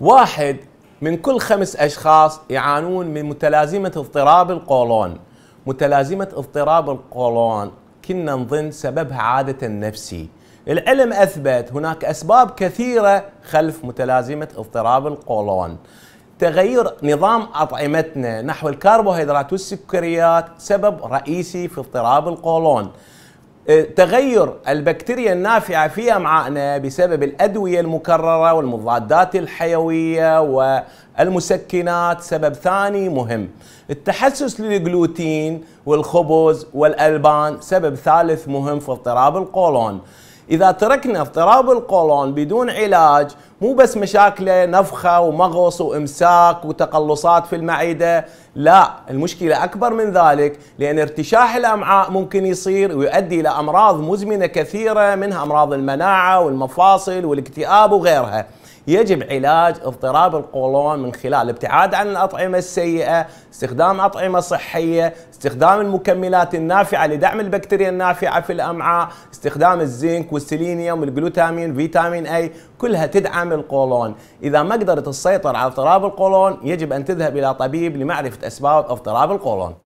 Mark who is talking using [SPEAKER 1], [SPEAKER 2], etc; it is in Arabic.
[SPEAKER 1] واحد من كل خمس أشخاص يعانون من متلازمة اضطراب القولون متلازمة اضطراب القولون كنا نظن سببها عادة نفسي العلم أثبت هناك أسباب كثيرة خلف متلازمة اضطراب القولون تغير نظام أطعمتنا نحو الكربوهيدرات والسكريات سبب رئيسي في اضطراب القولون آه، تغير البكتيريا النافعة في أمعائنا بسبب الأدوية المكررة والمضادات الحيوية والمسكنات سبب ثاني مهم التحسس للجلوتين والخبز والألبان سبب ثالث مهم في اضطراب القولون إذا تركنا اضطراب القولون بدون علاج مو بس مشاكله نفخة ومغص وإمساك وتقلصات في المعدة لا المشكلة أكبر من ذلك لأن ارتشاح الأمعاء ممكن يصير ويؤدي إلى أمراض مزمنة كثيرة منها أمراض المناعة والمفاصل والاكتئاب وغيرها يجب علاج اضطراب القولون من خلال الابتعاد عن الأطعمة السيئة استخدام أطعمة صحية استخدام المكملات النافعة لدعم البكتيريا النافعة في الأمعاء استخدام الزنك والسيلينيوم والجلوتامين فيتامين أي كلها تدعم القولون إذا ما قدرت تسيطر على اضطراب القولون يجب أن تذهب إلى طبيب لمعرفة أسباب اضطراب القولون